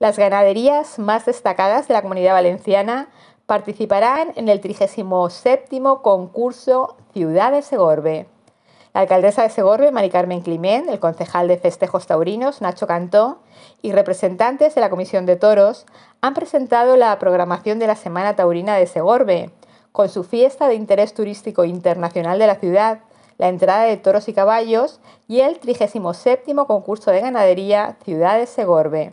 Las ganaderías más destacadas de la comunidad valenciana participarán en el 37 concurso Ciudad de Segorbe. La alcaldesa de Segorbe, Mari Carmen Climent, el concejal de festejos taurinos, Nacho Cantó, y representantes de la Comisión de Toros han presentado la programación de la Semana Taurina de Segorbe, con su fiesta de interés turístico internacional de la ciudad, la entrada de toros y caballos y el 37 concurso de ganadería Ciudad de Segorbe.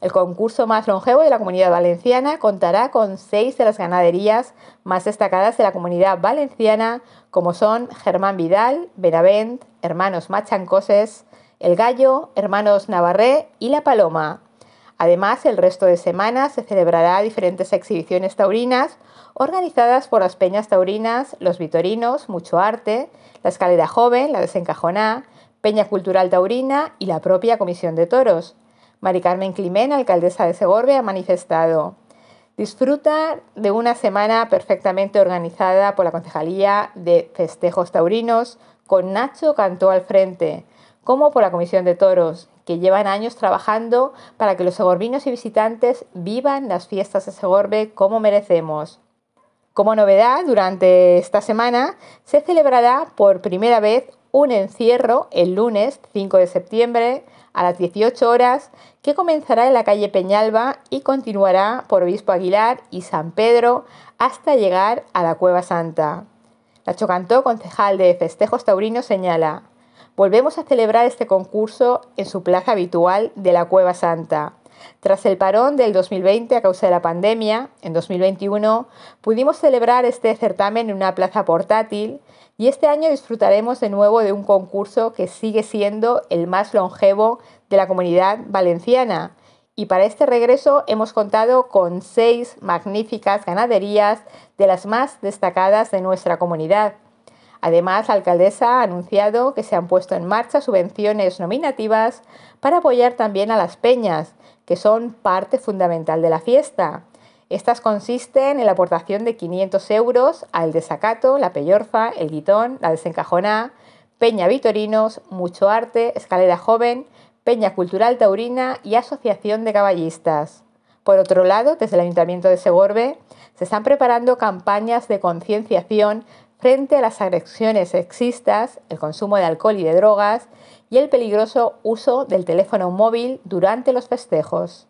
El concurso más longevo de la comunidad valenciana contará con seis de las ganaderías más destacadas de la comunidad valenciana, como son Germán Vidal, Benavent, Hermanos Machancoses, El Gallo, Hermanos Navarré y La Paloma. Además, el resto de semana se celebrará diferentes exhibiciones taurinas organizadas por las Peñas Taurinas, Los Vitorinos, Mucho Arte, La Escalera Joven, La Desencajoná, Peña Cultural Taurina y la propia Comisión de Toros. Mari Carmen Climén, alcaldesa de Segorbe, ha manifestado. Disfruta de una semana perfectamente organizada por la Concejalía de Festejos Taurinos, con Nacho Cantó al frente, como por la Comisión de Toros, que llevan años trabajando para que los segorbinos y visitantes vivan las fiestas de Segorbe como merecemos. Como novedad, durante esta semana se celebrará por primera vez un encierro el lunes 5 de septiembre a las 18 horas que comenzará en la calle Peñalba y continuará por Obispo Aguilar y San Pedro hasta llegar a la Cueva Santa. La Chocantó, concejal de Festejos Taurinos, señala, volvemos a celebrar este concurso en su plaza habitual de la Cueva Santa tras el parón del 2020 a causa de la pandemia, en 2021 pudimos celebrar este certamen en una plaza portátil y este año disfrutaremos de nuevo de un concurso que sigue siendo el más longevo de la comunidad valenciana. Y para este regreso hemos contado con seis magníficas ganaderías de las más destacadas de nuestra comunidad. Además, la alcaldesa ha anunciado que se han puesto en marcha subvenciones nominativas para apoyar también a las peñas, que son parte fundamental de la fiesta. Estas consisten en la aportación de 500 euros al desacato, la peyorfa, el guitón, la desencajoná, Peña Vitorinos, Mucho Arte, Escalera Joven, Peña Cultural Taurina y Asociación de Caballistas. Por otro lado, desde el Ayuntamiento de Segorbe se están preparando campañas de concienciación frente a las agresiones sexistas, el consumo de alcohol y de drogas y el peligroso uso del teléfono móvil durante los festejos.